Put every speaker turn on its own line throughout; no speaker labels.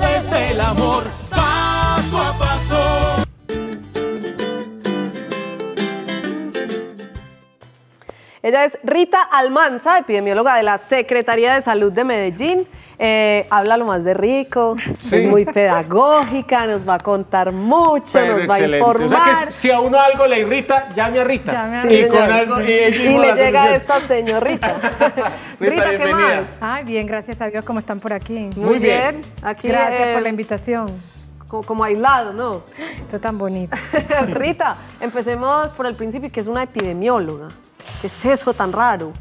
desde el amor, paso a paso.
Ella es Rita Almanza, epidemióloga de la Secretaría de Salud de Medellín habla eh, lo más de rico, es muy pedagógica, nos va a contar mucho, nos va a
informar. si a uno algo le irrita, llame a Rita. y, con le llega esta
señorita.
Rita, ¿qué más?
Ay, bien, gracias a Dios, ¿cómo están por aquí? Muy, bien. Aquí, gracias por eh, la invitación. Como, aislado, ¿no? Esto tan bonito.
Rita, empecemos por el principio, que es una epidemióloga. ¿Qué es eso tan
raro?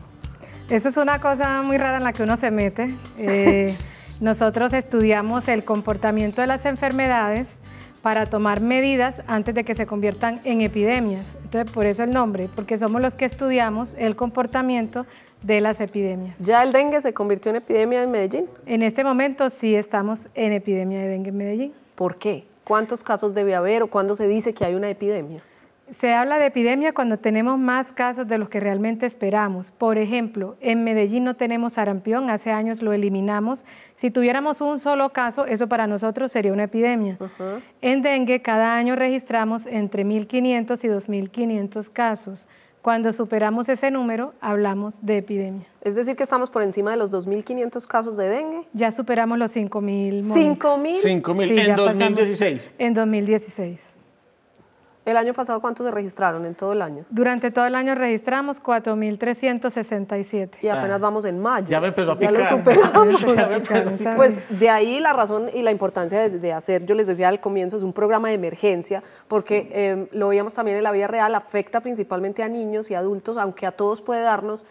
Eso es una cosa muy rara en la que uno se mete. Eh, nosotros estudiamos el comportamiento de las enfermedades para tomar medidas antes de que se conviertan en epidemias. Entonces, por eso el nombre, porque somos los que estudiamos el comportamiento de las epidemias. ¿Ya el dengue se convirtió en epidemia en Medellín? En este momento sí estamos en epidemia de dengue en Medellín. ¿Por qué? ¿Cuántos casos debe haber o cuándo se dice que hay una epidemia? Se habla de epidemia cuando tenemos más casos de los que realmente esperamos. Por ejemplo, en Medellín no tenemos sarampión, hace años lo eliminamos. Si tuviéramos un solo caso, eso para nosotros sería una epidemia. En dengue, cada año registramos entre 1.500 y 2.500 casos. Cuando superamos ese número, hablamos de epidemia. Es decir, que estamos por encima de los 2.500 casos de dengue. Ya superamos los 5.000. ¿5.000? 5.000 en 2016. en 2016. ¿El año pasado cuántos se registraron en todo el año? Durante todo el año registramos 4.367. Y apenas ah. vamos en mayo. Ya
me empezó a picar. Ya lo superamos.
Pues de ahí la razón y la importancia de, hacer, yo les decía al comienzo, es un programa de emergencia, porque em, lo veíamos también en la vida real, afecta principalmente a niños y adultos, aunque a todos puede darnos,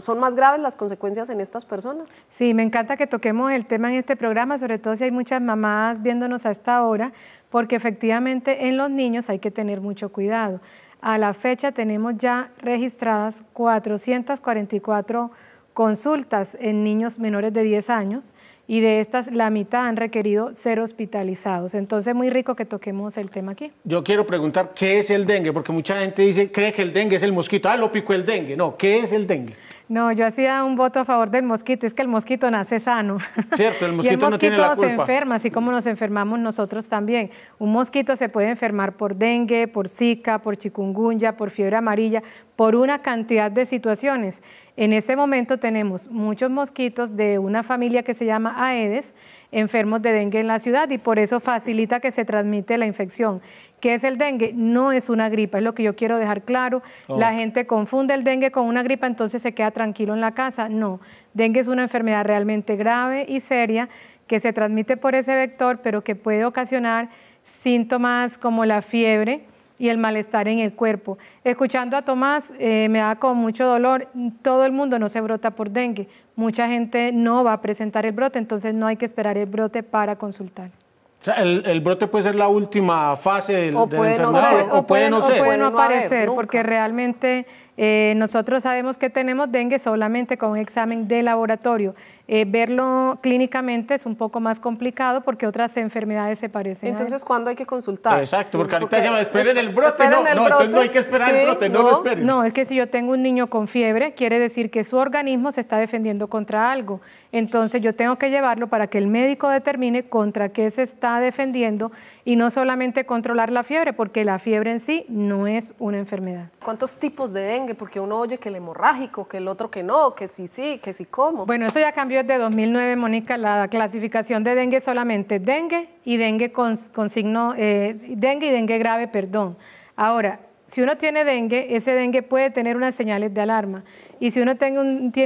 ¿son más graves las consecuencias en estas personas? Sí, me encanta que toquemos el tema en este programa, sobre todo si hay muchas mamás viéndonos a esta hora, porque efectivamente en los niños hay que tener mucho cuidado. A la fecha tenemos ya registradas 444 consultas en niños menores de 10 años y de estas la mitad han requerido ser hospitalizados. Entonces, muy rico que toquemos el tema aquí.
Yo quiero preguntar, ¿qué es el dengue? Porque mucha gente dice, cree que el dengue es el mosquito. Ah, lo picó el dengue. No, ¿qué es el dengue?
No, yo hacía un voto a favor del mosquito, es que el mosquito nace sano. Cierto, el mosquito, y no tiene se enferma, así como nos enfermamos nosotros también. Un mosquito se puede enfermar por dengue, por zika, por chikungunya, por fiebre amarilla, por una cantidad de situaciones. En este momento tenemos muchos mosquitos de una familia que se llama Aedes, enfermos de dengue en la ciudad y por eso facilita que se transmite la infección. ¿Qué es el dengue? No es una gripa, es lo que yo quiero dejar claro. La gente confunde el dengue con una gripa, entonces se queda tranquilo en la casa. No, dengue es una enfermedad realmente grave y seria que se transmite por ese vector, pero que puede ocasionar síntomas como la fiebre y el malestar en el cuerpo. Escuchando a Tomás, eh, me da con mucho dolor, todo el mundo no se brota por dengue, mucha gente no va a presentar el brote, entonces no hay que esperar el brote para consultar.
O sea, el, brote puede ser la última fase del, enfermedad, o, puede, no ser. O puede no aparecer,
porque realmente eh, nosotros sabemos que tenemos dengue solamente con un examen de laboratorio. Eh, verlo clínicamente es un poco más complicado porque otras enfermedades se parecen. Entonces, ¿cuándo hay que consultar?
Exacto, porque ahorita se llama, esperen el brote. no, no, no hay que esperar el brote, no, lo esperen.
No, es que si yo tengo un niño con fiebre, quiere decir que su organismo se está defendiendo contra algo. Entonces, yo tengo que llevarlo para que el médico determine contra qué se está defendiendo y no solamente controlar la fiebre, porque la fiebre en sí no es una enfermedad.
¿Cuántos tipos de dengue? porque uno oye que el hemorrágico, que el otro que no, que sí, sí, que sí, cómo.
Bueno, eso ya cambió desde 2009, Mónica, la clasificación de dengue solamente dengue y dengue con, signo, eh, dengue y dengue grave, perdón. Ahora, si uno tiene dengue, ese dengue puede tener unas señales de alarma. Y si uno tiene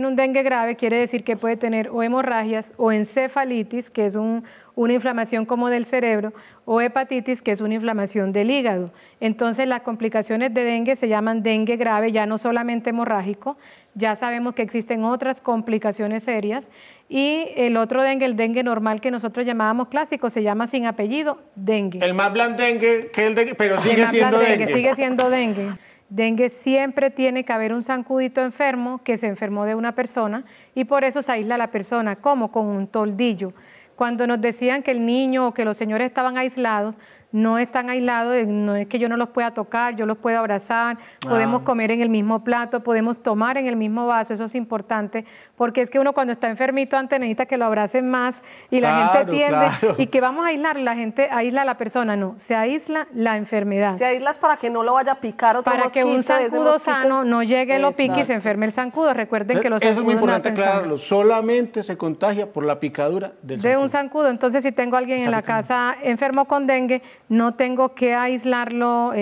un, dengue grave, quiere decir que puede tener o hemorragias o encefalitis, que es una inflamación como del cerebro, o hepatitis, que es una inflamación del hígado. Entonces las complicaciones de dengue se llaman dengue grave, ya no solamente hemorrágico, ya sabemos que existen otras complicaciones serias. Y el otro dengue, el dengue normal que nosotros llamábamos clásico, se llama sin apellido dengue.
El más dengue, que dengue, pero sigue siendo Sigue
siendo dengue. Dengue siempre tiene que haber un zancudito enfermo que se enfermó de una persona y por eso se aísla la persona, como con un toldillo. Cuando nos decían que el niño o que los señores estaban aislados, no están aislados, eh, no es que yo no los pueda tocar, yo los puedo abrazar, podemos ah. comer en el mismo plato, podemos tomar en el mismo vaso, eso es importante porque es que uno cuando está enfermito antes necesita que lo abracen más y la gente tiende y que vamos a aislar, la gente aísla a la persona, no, se aísla la enfermedad. Se aíslas para que no lo vaya a picar otro Para que un zancudo sano no llegue, lo pique y se enferme el zancudo. Recuerden que los Eso es muy importante aclararlo,
solamente se contagia por la picadura del De
un zancudo. Entonces, si tengo a alguien en la casa enfermo con dengue, no tengo que aislarlo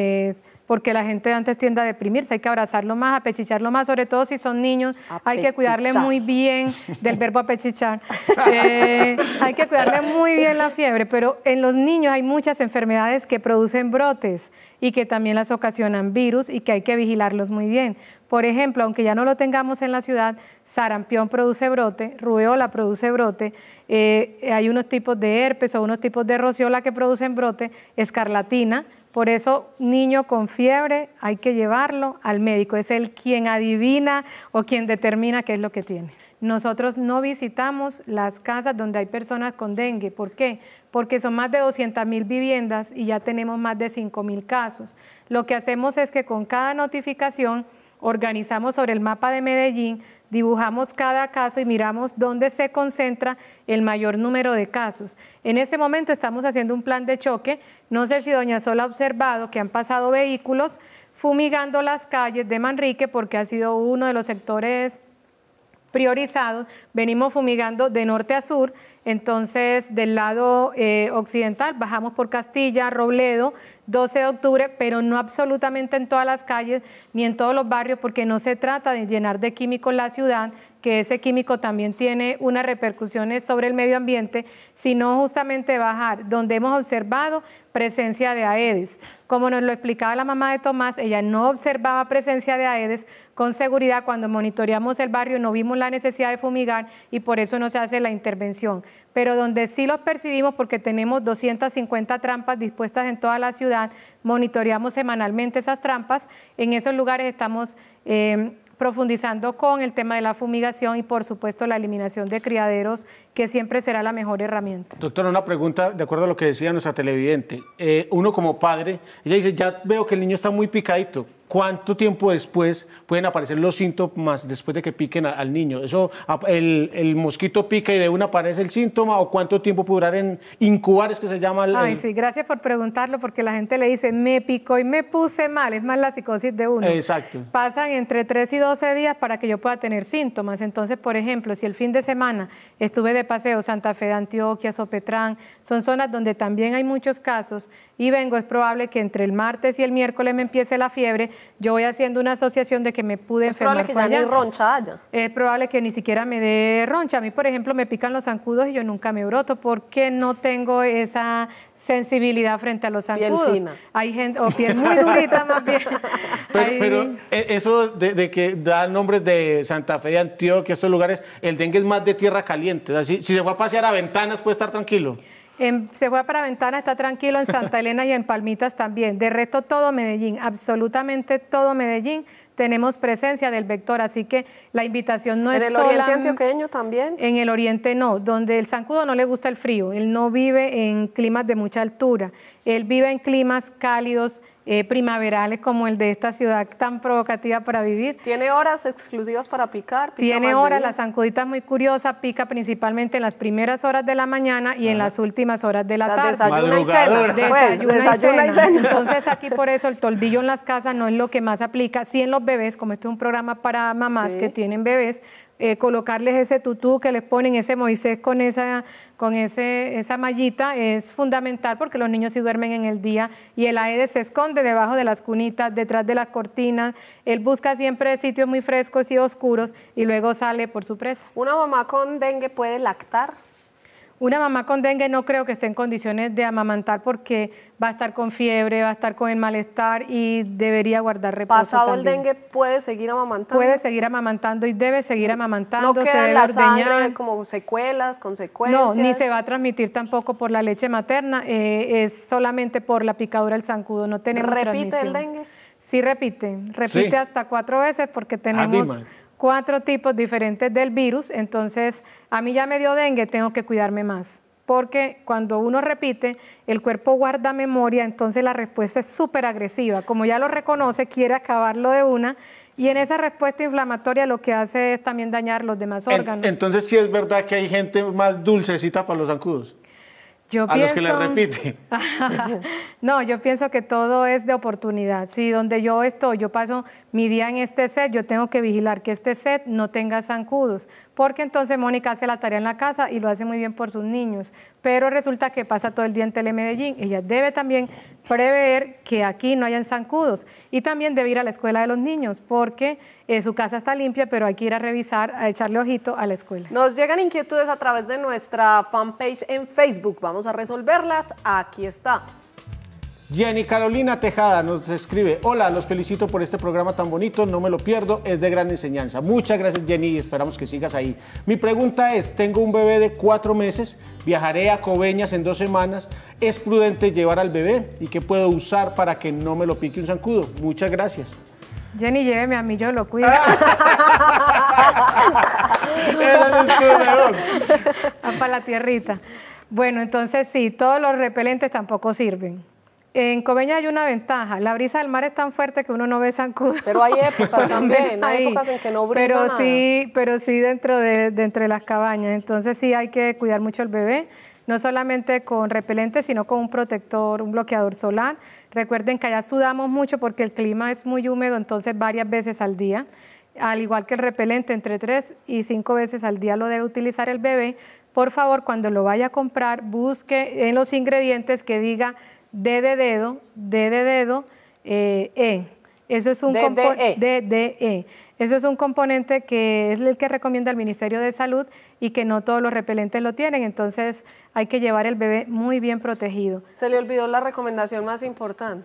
porque la gente antes tiende a deprimirse, hay que abrazarlo más, apechicharlo más, sobre todo si son niños, hay que cuidarle muy bien del verbo apechichar, eh, hay que cuidarle muy bien la fiebre, pero en los niños hay muchas enfermedades que producen brotes y que también las ocasionan virus y que hay que vigilarlos muy bien. Por ejemplo, aunque ya no lo tengamos en la ciudad, sarampión produce brote, rubeola produce brote, eh, hay unos tipos de herpes o unos tipos de rociola que producen brote, escarlatina, por eso, niño con fiebre, hay que llevarlo al médico. Es él quien adivina o quien determina qué es lo que tiene. Nosotros no visitamos las casas donde hay personas con dengue. ¿Por qué? Porque son más de 200 mil viviendas y ya tenemos más de 5 mil casos. Lo que hacemos es que con cada notificación organizamos sobre el mapa de Medellín dibujamos cada caso y miramos dónde se concentra el mayor número de casos. En este momento estamos haciendo un plan de choque. No sé si doña Sol ha observado que han pasado vehículos fumigando las calles de Manrique porque ha sido uno de los sectores priorizados. Venimos fumigando de norte a sur entonces, del lado eh, occidental bajamos por Castilla, Robledo, 12 de octubre, pero no absolutamente en todas las calles ni en todos los barrios, porque no se trata de llenar de químicos la ciudad, que ese químico también tiene unas repercusiones sobre el medio ambiente, sino justamente bajar, donde hemos observado presencia de Aedes. Como nos lo explicaba la mamá de Tomás, ella no observaba presencia de Aedes con seguridad cuando monitoreamos el barrio, no vimos la necesidad de fumigar y por eso no se hace la intervención. Pero donde sí los percibimos, porque tenemos 250 trampas dispuestas en toda la ciudad, monitoreamos semanalmente esas trampas, en esos lugares estamos... Eh, profundizando con el tema de la fumigación y por supuesto la eliminación de criaderos, que siempre será la mejor herramienta.
Doctora, una pregunta de acuerdo a lo que decía nuestra televidente. Eh, uno como padre, ella dice, ya veo que el niño está muy picadito, cuánto tiempo después pueden aparecer los síntomas después de que piquen al niño. Eso, el, el, mosquito pica y de una aparece el síntoma o cuánto tiempo puede durar en incubar, es que se llama. Ay, sí,
gracias por preguntarlo porque la gente le dice, me picó y me puse mal, es más la psicosis de uno. Exacto. Pasan entre 3 y 12 días para que yo pueda tener síntomas. Entonces, por ejemplo, si el fin de semana estuve de paseo Santa Fe de Antioquia, Sopetrán, son zonas donde también hay muchos casos y vengo, es probable que entre el martes y el miércoles me empiece la fiebre yo voy haciendo una asociación de que me pude enfermar. Es probable que ni roncha Es probable que ni siquiera me dé roncha. A mí, por ejemplo, me pican los zancudos y yo nunca me broto porque no tengo esa sensibilidad frente a los zancudos. Hay gente, o piel muy durita más bien.
Pero, eh, eso de, que da nombres de Santa Fe, de Antioquia, estos lugares, el dengue es más de tierra caliente. si, se va a pasear a ventanas, puede estar tranquilo
se fue para Ventana, está tranquilo en Santa Elena y en Palmitas también. De resto, todo Medellín, absolutamente todo Medellín, tenemos presencia del vector, así que la invitación no es es ¿En el oriente antioqueño también? En el oriente no, donde el zancudo no le gusta el frío, él no vive en climas de mucha altura. Él vive en climas cálidos, eh, primaverales como el de esta ciudad tan provocativa para vivir. Tiene horas exclusivas para
picar. Tiene horas, la
zancudita es muy curiosa, pica principalmente en las primeras horas de la mañana y en las últimas horas de la, tarde. Pues, desayuna y cena. Entonces aquí por eso el toldillo en las casas no es lo que más aplica, sí en los bebés, como este es un programa para mamás que tienen bebés, eh, colocarles ese tutú que les ponen, ese Moisés con esa, con ese, esa mallita, es fundamental porque los niños si duermen en el día y el aire se esconde debajo de las cunitas, detrás de las cortinas, él busca siempre sitios muy frescos y oscuros y luego sale por su presa. ¿Una mamá con dengue puede lactar? Una mamá con dengue no creo que esté en condiciones de amamantar porque va a estar con fiebre, va a estar con el malestar y debería guardar reposo. Pasado el dengue
puede seguir amamantando. Puede seguir
amamantando y debe seguir amamantando. No se debe la
como secuelas, consecuencias. No, ni se va a
transmitir tampoco por la leche materna, eh, es solamente por la picadura del zancudo. No tenemos ¿Repite el dengue? Sí repite, repite hasta cuatro veces porque ah, tenemos cuatro tipos diferentes del virus, entonces a mí ya me dio dengue, tengo que cuidarme más. Porque cuando uno repite, el cuerpo guarda memoria, entonces la respuesta es súper agresiva. Como ya lo reconoce, quiere acabarlo de una y en esa respuesta inflamatoria lo que hace es también dañar los demás órganos.
Entonces sí es verdad que hay gente más dulcecita para los zancudos
a los que le repite. no, yo pienso que todo es de oportunidad. Si donde yo estoy, yo paso mi día en este set, yo tengo que vigilar que este set no tenga zancudos, porque entonces Mónica hace la tarea en la casa y lo hace muy bien por sus niños pero resulta que pasa todo el día en Telemedellín. Ella debe también prever que aquí no hayan zancudos y también debe ir a la escuela de los niños porque eh, su casa está limpia, pero hay que ir a revisar, a echarle ojito a la escuela.
Nos llegan inquietudes a través de nuestra fanpage en Facebook. Vamos a resolverlas. Aquí está.
Jenny Carolina Tejada nos escribe, hola, los felicito por este programa tan bonito, no me lo pierdo, es de gran enseñanza. Muchas gracias Jenny esperamos que sigas ahí. Mi pregunta es, tengo un bebé de cuatro meses, viajaré a Coveñas en dos semanas, ¿es prudente llevar al bebé y qué puedo usar para que no me lo pique un zancudo? Muchas gracias.
Jenny, lléveme a mí, yo lo cuido. Para la tierrita. Bueno, entonces sí, todos los repelentes tampoco sirven. En Coveña hay una ventaja, la brisa del mar es tan fuerte que uno no ve zancudo. Pero hay épocas también, hay épocas en que no brisa pero Sí, pero sí dentro de, entre las cabañas, entonces sí hay que cuidar mucho el bebé, no solamente con repelente, sino con un protector, un bloqueador solar. Recuerden que allá sudamos mucho porque el clima es muy húmedo, entonces varias veces al día. Al igual que el repelente, entre tres y cinco veces al día lo debe utilizar el bebé. Por favor, cuando lo vaya a comprar, busque en los ingredientes que diga D de dedo, D de dedo, eh, E. Eso es un componente E. Eso es un componente que es el que recomienda el Ministerio de Salud y que no todos los repelentes lo tienen, entonces hay que llevar el bebé muy bien protegido.
Se le olvidó la recomendación más importante.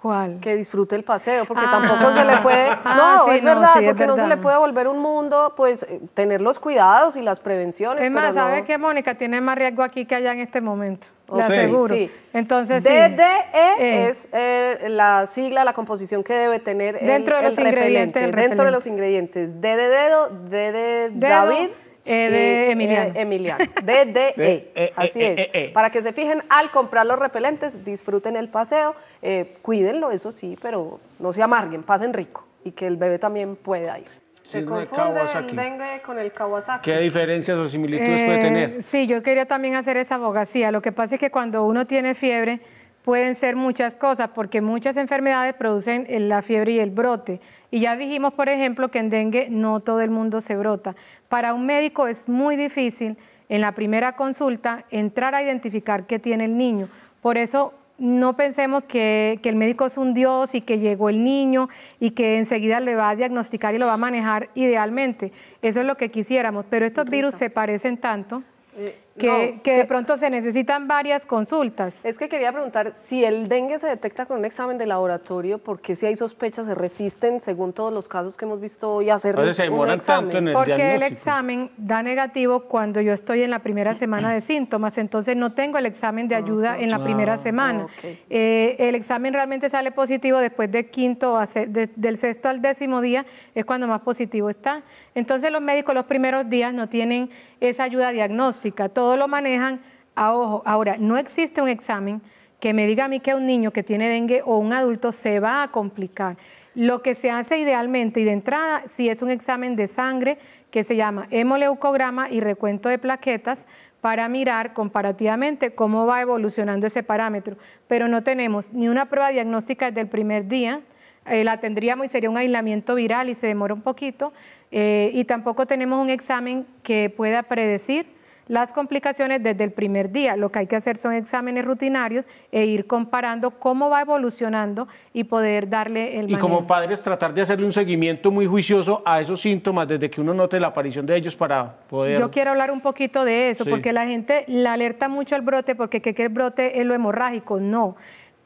¿Cuál? Que disfrute el paseo, porque ah. tampoco se le puede. Ah, no, es verdad, porque no se le puede
volver un mundo, pues eh, tener los cuidados y las prevenciones. Es más, ¿sabe qué,
que Mónica tiene más riesgo aquí que allá en este momento? te sí. aseguro.
Entonces, DDE
eh. es
eh, la sigla, la composición que debe tener. Dentro de los ingredientes. Dentro de los
ingredientes.
D de dedo, D de David. Eh, de eh, Emiliano. Emiliano. -E. Así es. Para que se fijen, al comprar los repelentes, disfruten el paseo, eh, cuídenlo, eso sí, pero no se amarguen, pasen rico y que el bebé también pueda ir. Se confunde el dengue con el Kawasaki.
¿Qué
diferencias o similitudes puede eh, tener?
Sí, yo quería también hacer esa abogacía. Lo que pasa es que cuando uno tiene fiebre, pueden ser muchas cosas, porque muchas enfermedades producen la fiebre y el brote. Y ya dijimos, por ejemplo, que en dengue no todo el mundo se brota. Para un médico es muy difícil en la primera consulta entrar a identificar qué tiene el niño. Por eso no pensemos que, el médico es un dios y que llegó el niño y que enseguida le va a diagnosticar y lo va a manejar idealmente. Eso es lo que quisiéramos, pero estos virus se parecen tanto.
Eh, que,
de pronto se necesitan varias consultas. Es que quería preguntar, si el dengue se detecta con un
examen de laboratorio, porque si hay sospechas se resisten, según todos los casos que hemos visto hoy, hacer un, examen? Porque el
examen da negativo cuando yo estoy en la primera semana de síntomas, entonces no tengo el examen de ayuda ah, en la primera semana. Eh, el examen realmente sale positivo después del quinto, o del sexto al décimo día, es cuando más positivo está. Entonces los médicos los primeros días no tienen esa ayuda diagnóstica, todo lo manejan a ojo. Ahora, no existe un examen que me diga a mí que un niño que tiene dengue o un adulto se va a complicar. Lo que se hace idealmente y de entrada, si sí es un examen de sangre que se llama hemoleucograma y recuento de plaquetas para mirar comparativamente cómo va evolucionando ese parámetro. Pero no tenemos ni una prueba diagnóstica desde el primer día, eh, la tendríamos y sería un aislamiento viral y se demora un poquito. Eh, y tampoco tenemos un examen que pueda predecir las complicaciones desde el primer día. Lo que hay que hacer son exámenes rutinarios e ir comparando cómo va evolucionando y poder darle el... Y como
padres tratar de hacerle un seguimiento muy juicioso a esos síntomas desde que uno note la aparición de ellos para poder... Yo
quiero hablar un poquito de eso, porque la gente la alerta mucho al brote porque ¿qué que el brote es lo hemorrágico. No,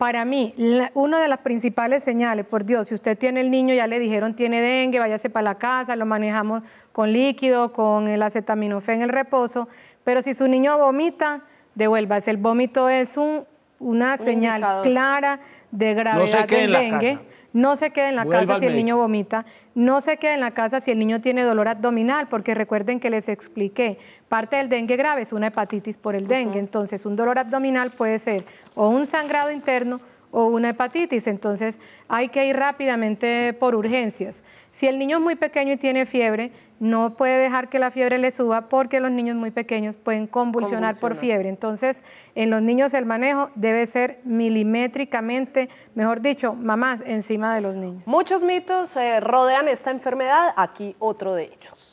para mí, una de las principales señales, por Dios, si usted tiene el niño, ya le dijeron tiene dengue, váyase para la casa, lo manejamos con líquido, con el acetaminofén, el reposo, pero si su niño vomita, devuélvase. El vómito es un, una señal clara de gravedad del dengue no se quede en la casa si el niño vomita, no se quede en la casa si el niño tiene dolor abdominal, porque recuerden que les expliqué, parte del dengue grave es una hepatitis por el dengue, entonces un dolor abdominal puede ser o un sangrado interno o una hepatitis, entonces hay que ir rápidamente por urgencias. Si el niño es muy pequeño y tiene fiebre, no puede dejar que la fiebre le suba porque los niños muy pequeños pueden convulsionar, por fiebre. Entonces, en los niños el manejo debe ser milimétricamente, mejor dicho, mamás encima de los niños. Muchos mitos eh,
rodean esta enfermedad, aquí otro de ellos.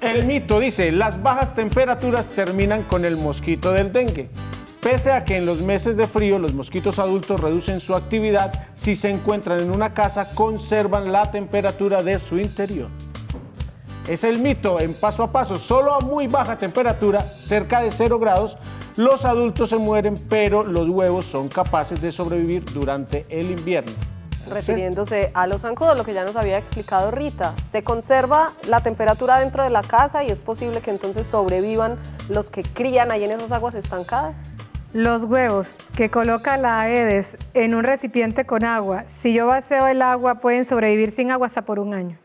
El mito dice, las bajas temperaturas terminan con el mosquito del dengue. Pese a que en los meses de frío los mosquitos adultos reducen su actividad, si se encuentran en una casa conservan la temperatura de su interior. Es el mito, en paso a paso, solo a muy baja temperatura, cerca de 0 grados, los adultos se mueren, pero los huevos son capaces de sobrevivir durante el invierno.
Refiriéndose a los zancudos, lo que ya nos había explicado Rita, se conserva la temperatura dentro de la casa y es posible que entonces sobrevivan los que crían ahí en esas aguas estancadas.
Los huevos que coloca la Aedes en un recipiente con agua, si yo vacío el agua, pueden sobrevivir sin agua hasta por un año.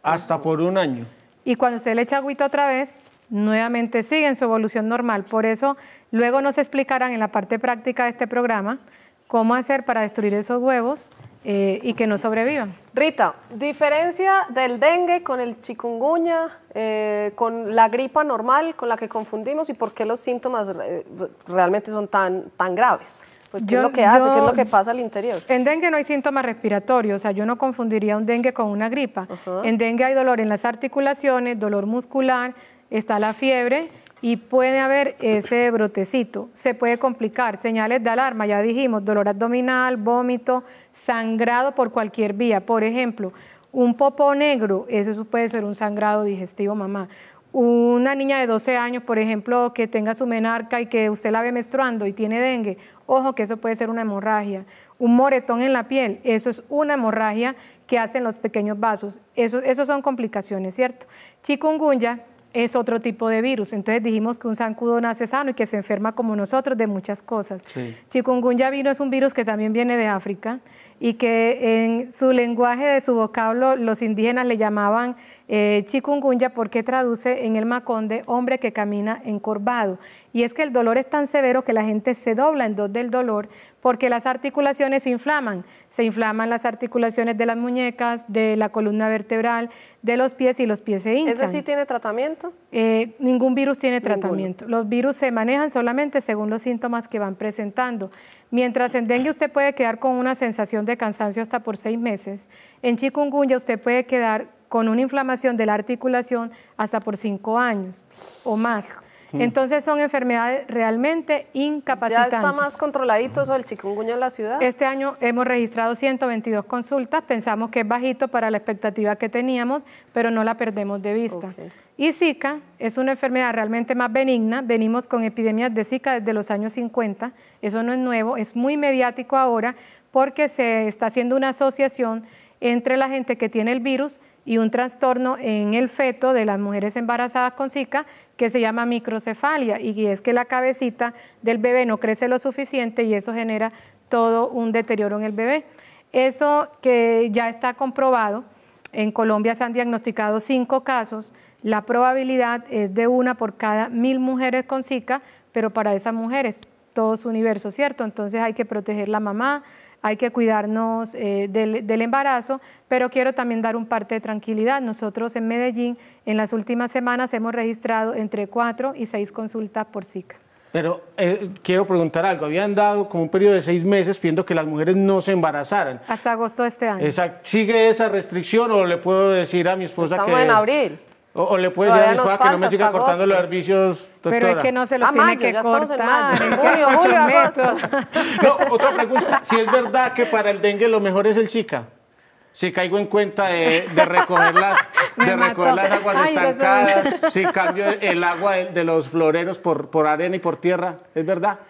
Hasta por un año.
Y cuando usted le echa agüita otra vez, nuevamente siguen su evolución normal. Por eso luego nos explicarán en la parte práctica de este programa cómo hacer para destruir esos huevos eh, y que no sobrevivan. Rita, diferencia del dengue con el chikungunya,
eh, con la gripa normal con la que confundimos y por qué los síntomas eh, realmente son tan, tan graves.
Pues, ¿Qué es lo que hace? ¿Qué es lo que
pasa al interior?
En dengue no hay síntomas respiratorios, o sea, yo no confundiría un dengue con una gripa. En dengue hay dolor en las articulaciones, dolor muscular, está la fiebre, y puede haber ese brotecito. Se puede complicar, señales de alarma, ya dijimos, dolor abdominal, vómito, sangrado por cualquier vía. Por ejemplo, un popó negro, eso puede ser un sangrado digestivo, mamá. Una niña de 12 años, por ejemplo, que tenga su menarca y que usted la ve menstruando y tiene dengue, ojo que eso puede ser una hemorragia. Un moretón en la piel, eso es una hemorragia que hacen los pequeños vasos. Eso, son complicaciones, ¿cierto? Chikungunya, es otro tipo de virus. Entonces dijimos que un zancudo nace sano y que se enferma como nosotros de muchas cosas. Chikungunya vino es un virus que también viene de África y que en su lenguaje de su vocablo los indígenas le llamaban eh, chikungunya porque traduce en el maconde hombre que camina encorvado. Y es que el dolor es tan severo que la gente se dobla en dos del dolor porque las articulaciones se inflaman. Se inflaman las articulaciones de las muñecas, de la columna vertebral, de los pies y los pies se hinchan. ¿Eso sí tiene tratamiento? Eh, ningún virus tiene tratamiento. Los virus se manejan solamente según los síntomas que van presentando. Mientras en dengue usted puede quedar con una sensación de cansancio hasta por seis meses, en chikungunya usted puede quedar con una inflamación de la articulación hasta por cinco años o más. Entonces son enfermedades realmente incapacitantes. ¿Ya está más
controladito eso del chikungunya en la ciudad?
Este año hemos registrado 122 consultas, pensamos que es bajito para la expectativa que teníamos, pero no la perdemos de vista. Y Zika es una enfermedad realmente más benigna, venimos con epidemias de Zika desde los años 50, eso no es nuevo, es muy mediático ahora porque se está haciendo una asociación entre la gente que tiene el virus y un trastorno en el feto de las mujeres embarazadas con Zika que se llama microcefalia y es que la cabecita del bebé no crece lo suficiente y eso genera todo un deterioro en el bebé. Eso que ya está comprobado, en Colombia se han diagnosticado cinco casos, la probabilidad es de una por cada mil mujeres con Zika, pero para esas mujeres todo su universo, ¿cierto? Entonces hay que proteger la mamá, hay que cuidarnos eh, del, embarazo, pero quiero también dar un parte de tranquilidad. Nosotros en Medellín en las últimas semanas hemos registrado entre cuatro y seis consultas por Zika.
Pero eh, quiero preguntar algo. Habían dado como un periodo de seis meses pidiendo que las mujeres no se embarazaran.
Hasta agosto de este año.
Exacto. ¿Sigue esa restricción o le puedo decir a mi esposa que... Estamos en abril. O, le puedes decir a mi que no me siga cortando los servicios, Pero es que no se los ah, tiene que cortar. En julio, julio, no, otra pregunta. Si es verdad que para el dengue lo mejor es el Zika. Si caigo en cuenta de, recoger las,
de recoger las aguas estancadas,
si cambio el agua de, los floreros por, por arena y por tierra, ¿es verdad?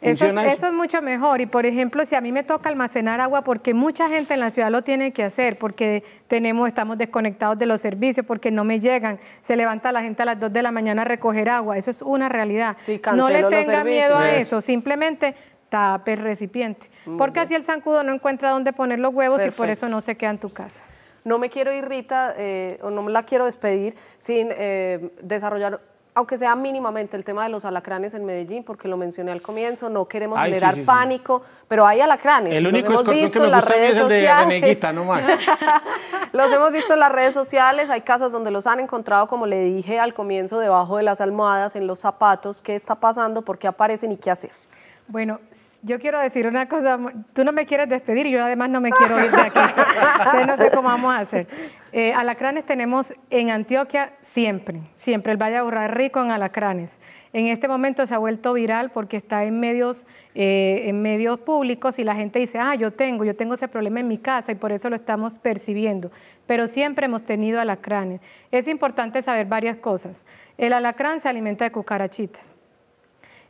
Eso es,
mucho mejor. Y por ejemplo, si a mí me toca almacenar agua, porque mucha gente en la ciudad lo tiene que hacer, porque tenemos, estamos desconectados de los servicios, porque no me llegan, se levanta la gente a las 2 de la mañana a recoger agua. Eso es una realidad. no le tenga miedo a eso, simplemente tape el recipiente. porque así el zancudo no encuentra dónde poner los huevos y por eso no se queda en tu casa
no me quiero ir, Rita, eh, o no me la quiero despedir sin eh, desarrollar aunque sea mínimamente el tema de los alacranes en Medellín, porque lo mencioné al comienzo, no queremos generar pánico, pero hay alacranes. los hemos visto en las redes sociales. los hemos visto en las redes sociales, hay casas donde los han encontrado, como le dije al comienzo, debajo de las almohadas, en los zapatos. ¿Qué está pasando? ¿Por qué aparecen y qué hacer?
Bueno, yo quiero decir una cosa, tú no me quieres despedir y yo además no me quiero ir de aquí. Entonces no sé cómo vamos a hacer. Eh, alacranes tenemos en Antioquia siempre, siempre. El Valle de Urra rico en alacranes. En este momento se ha vuelto viral porque está en medios, eh, en medios públicos y la gente dice, ah, yo tengo, yo tengo ese problema en mi casa y por eso lo estamos percibiendo. Pero siempre hemos tenido alacranes. Es importante saber varias cosas. El alacrán se alimenta de cucarachitas.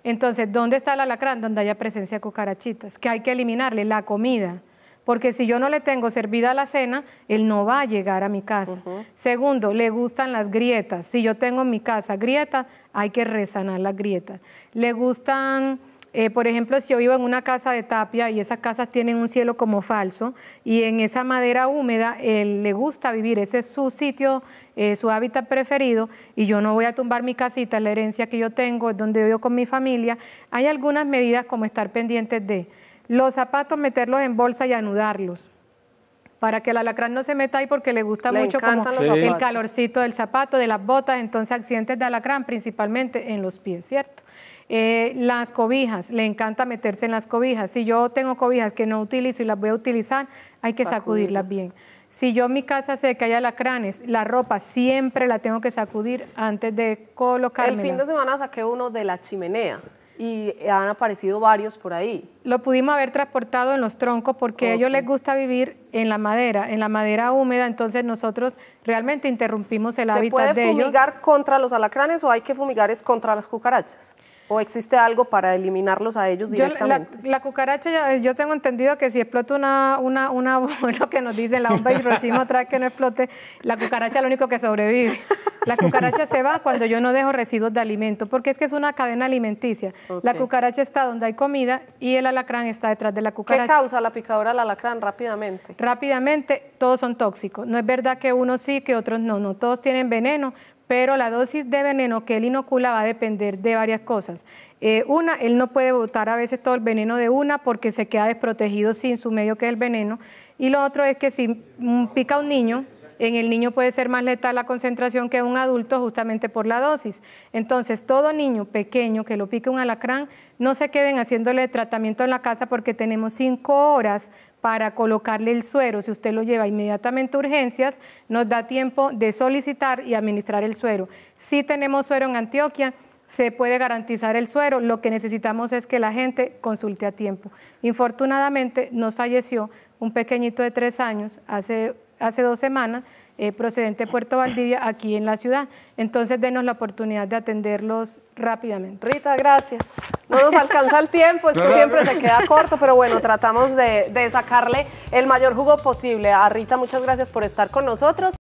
Entonces, ¿dónde está el alacrán? Donde haya presencia de cucarachitas, que hay que eliminarle la comida. Porque si yo no le tengo servida la cena, él no va a llegar a mi casa. Segundo, le gustan las grietas. Si yo tengo en mi casa grietas, hay que resanar las grietas. Le gustan eh, por ejemplo, si yo vivo en una casa de tapia y esas casas tienen un cielo como falso y en esa madera húmeda él le gusta vivir, ese es su sitio, eh, su hábitat preferido y yo no voy a tumbar mi casita, la herencia que yo tengo, es donde vivo con mi familia, hay algunas medidas como estar pendientes de los zapatos, meterlos en bolsa y anudarlos para que el alacrán no se meta ahí porque le gusta mucho el calorcito del zapato, de las botas, entonces accidentes de alacrán principalmente en los pies, ¿cierto? Eh, las cobijas, le encanta meterse en las cobijas. Si yo tengo cobijas que no utilizo y las voy a utilizar, hay que sacudirlas, bien. Si yo en mi casa sé que hay alacranes, la ropa siempre la tengo que sacudir antes de colocarla. El fin de semana saqué uno de la chimenea y han aparecido varios por ahí. Lo pudimos haber transportado en los troncos porque a ellos les gusta vivir en la madera, en la madera húmeda, entonces nosotros realmente interrumpimos el hábitat de ellos. ¿Se puede fumigar
contra los alacranes o hay que fumigar contra las cucarachas? ¿O existe algo para eliminarlos a ellos directamente?
la, cucaracha, yo tengo entendido que si explota una, una, una lo que nos dicen la bomba Hiroshima otra vez que no explote, la cucaracha es lo único que sobrevive. La cucaracha se va cuando yo no dejo residuos de alimento, porque es que es una cadena alimenticia. La cucaracha está donde hay comida y el alacrán está detrás de la cucaracha. ¿Qué causa
la picadora del alacrán rápidamente?
Rápidamente, todos son tóxicos. No es verdad que unos sí, que otros no, no, todos tienen veneno, pero la dosis de veneno que él inocula va a depender de varias cosas. Eh, una, él no puede botar a veces todo el veneno de una porque se queda desprotegido sin su medio que es el veneno. Y lo otro es que si pica un niño, en el niño puede ser más letal la concentración que en un adulto justamente por la dosis. Entonces, todo niño pequeño que lo pique un alacrán, no se queden haciéndole tratamiento en la casa porque tenemos cinco horas para colocarle el suero, si usted lo lleva inmediatamente a urgencias, nos da tiempo de solicitar y administrar el suero. Si tenemos suero en Antioquia, se puede garantizar el suero, lo que necesitamos es que la gente consulte a tiempo. Infortunadamente nos falleció un pequeñito de tres años hace, hace dos semanas, eh, procedente de Puerto Valdivia aquí en la ciudad. Entonces, denos la oportunidad de atenderlos rápidamente. Rita, gracias. No nos alcanza el
tiempo, esto siempre se queda corto, pero bueno, tratamos de, de sacarle el mayor jugo posible. A Rita, muchas gracias por estar con nosotros.